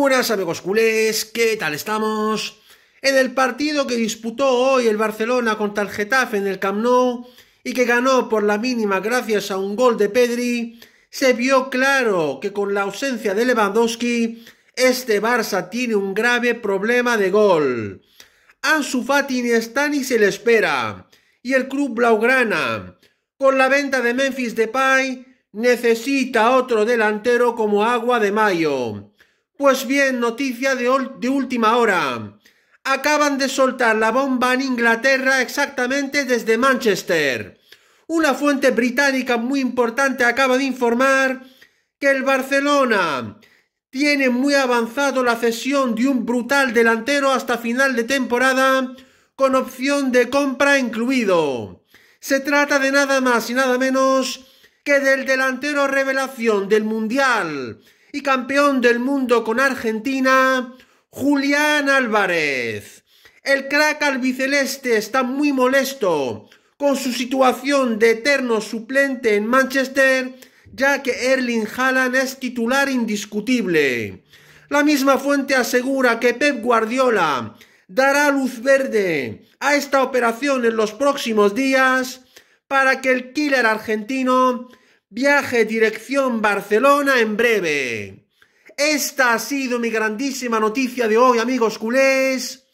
buenas amigos culés, ¿qué tal estamos? En el partido que disputó hoy el Barcelona contra el Getafe en el Camp Nou y que ganó por la mínima gracias a un gol de Pedri, se vio claro que con la ausencia de Lewandowski, este Barça tiene un grave problema de gol. Ansu Fati ni está ni se le espera. Y el club blaugrana, con la venta de Memphis Depay, necesita otro delantero como agua de mayo. Pues bien, noticia de, última hora. Acaban de soltar la bomba en Inglaterra exactamente desde Manchester. Una fuente británica muy importante acaba de informar que el Barcelona tiene muy avanzado la cesión de un brutal delantero hasta final de temporada con opción de compra incluido. Se trata de nada más y nada menos que del delantero revelación del Mundial y campeón del mundo con Argentina, Julián Álvarez. El crack albiceleste está muy molesto con su situación de eterno suplente en Manchester, ya que Erling Haaland es titular indiscutible. La misma fuente asegura que Pep Guardiola dará luz verde a esta operación en los próximos días para que el killer argentino Viaje dirección Barcelona en breve. Esta ha sido mi grandísima noticia de hoy, amigos culés.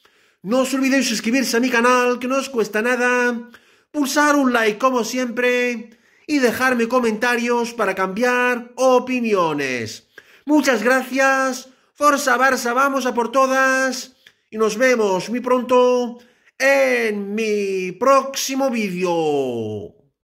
No os olvidéis suscribirse a mi canal, que no os cuesta nada. Pulsar un like como siempre. Y dejarme comentarios para cambiar opiniones. Muchas gracias. Forza Barça, vamos a por todas. Y nos vemos muy pronto en mi próximo vídeo.